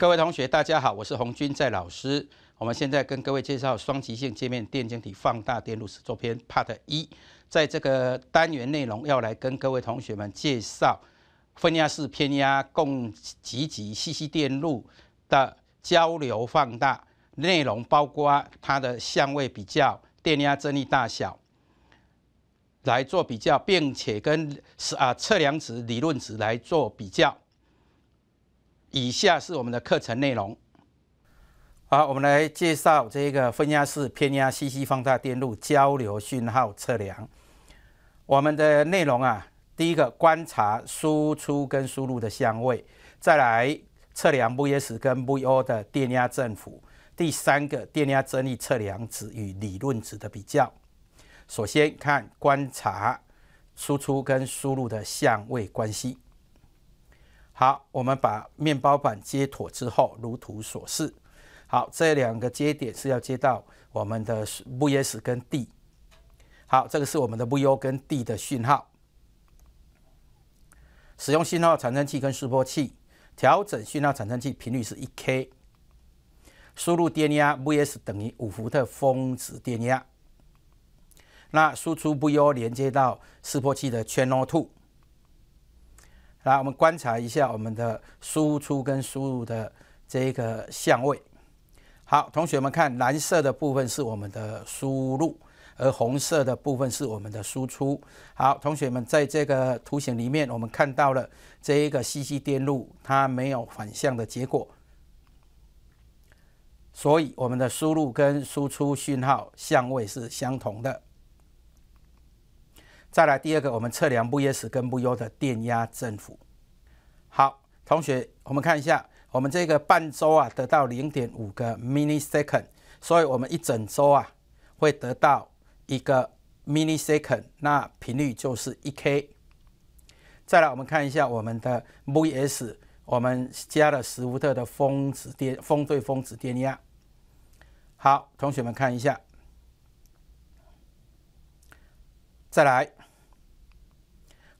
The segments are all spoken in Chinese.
各位同学，大家好，我是洪军在老师。我们现在跟各位介绍双极性界面电晶体放大电路实作片 Part 一。在这个单元内容要来跟各位同学们介绍分压式偏压共极极信息电路的交流放大内容，包括它的相位比较、电压增益大小来做比较，并且跟啊测量值理论值来做比较。以下是我们的课程内容。好，我们来介绍这个分压式偏压 CC 放大电路交流讯号测量。我们的内容啊，第一个观察输出跟输入的相位，再来测量 v s 跟 Vo 的电压振幅。第三个电压增益测量值与理论值的比较。首先看观察输出跟输入的相位关系。好，我们把面包板接妥之后，如图所示。好，这两个接点是要接到我们的 V S 跟 D。好，这个是我们的 V O 跟 D 的讯号。使用信号产生器跟示波器，调整讯号产生器频率是 1K，输入电压 V S 等于5伏特峰值电压。那输出 V 优连接到示波器的 Channel Two。来，我们观察一下我们的输出跟输入的这个相位。好，同学们看，蓝色的部分是我们的输入，而红色的部分是我们的输出。好，同学们，在这个图形里面，我们看到了这一个 CC 电路，它没有反向的结果，所以我们的输入跟输出讯号相位是相同的。再来第二个，我们测量 V_S 跟 V_U 的电压振幅。好，同学，我们看一下，我们这个半周啊，得到零点五个 m i n i o s e c o n d 所以我们一整周啊，会得到一个 m i n i o s e c o n d 那频率就是一 k。再来，我们看一下我们的 V_S，我们加了十伏特的峰值电峰对峰值电压。好，同学们看一下，再来。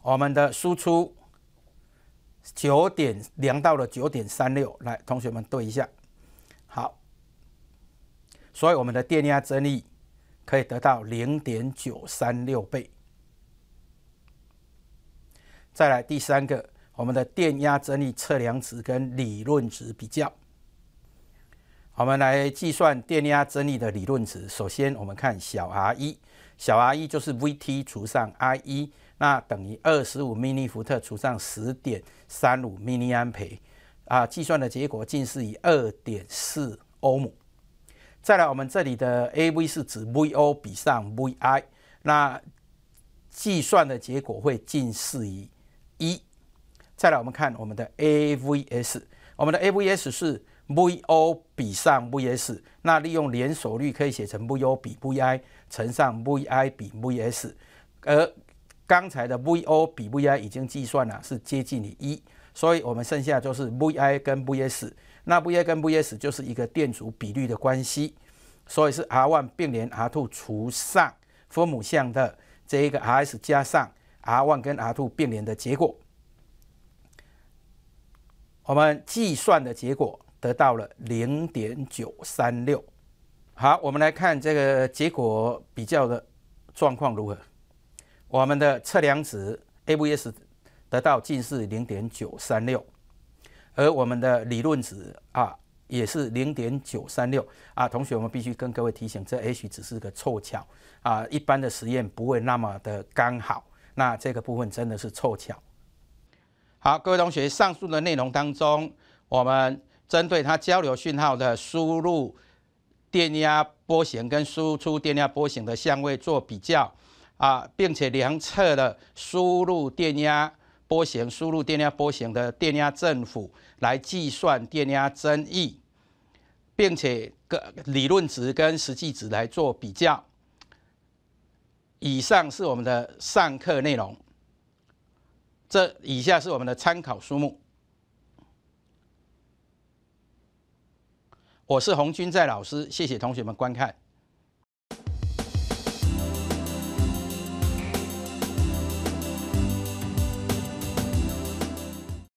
我们的输出九点量到了九点三六，来，同学们对一下，好。所以我们的电压增益可以得到零点九三六倍。再来第三个，我们的电压增益测量值跟理论值比较。我们来计算电压增益的理论值。首先，我们看小 r 一，小 r 一就是 Vt 除上 r 一。那等于二十五微伏特除上十点三五微安培，啊，计算的结果近似于二点四欧姆。再来，我们这里的 A V 是指 V O 比上 V I，那计算的结果会近似于一。再来，我们看我们的 A V S，我们的 A V S 是 V O 比上 V S，那利用连锁率可以写成 V O 比 V I 乘上 V I 比 V S，而刚才的 V O 比 V I 已经计算了，是接近于一，所以我们剩下就是 V I 跟 V S，那 V I 跟 V S 就是一个电阻比率的关系，所以是 R 1并联 R 2除上分母项的这一个 R S 加上 R 1跟 R 2并联的结果，我们计算的结果得到了0.936，好，我们来看这个结果比较的状况如何。我们的测量值 abs 得到近似零点九三六，而我们的理论值啊也是零点九三六啊。同学，我们必须跟各位提醒，这 h 只是个凑巧啊，一般的实验不会那么的刚好。那这个部分真的是凑巧。好，各位同学，上述的内容当中，我们针对它交流讯号的输入电压波形跟输出电压波形的相位做比较。啊，并且量测的输入电压波形、输入电压波形的电压振幅来计算电压增益，并且跟理论值跟实际值来做比较。以上是我们的上课内容，这以下是我们的参考书目。我是洪军在老师，谢谢同学们观看。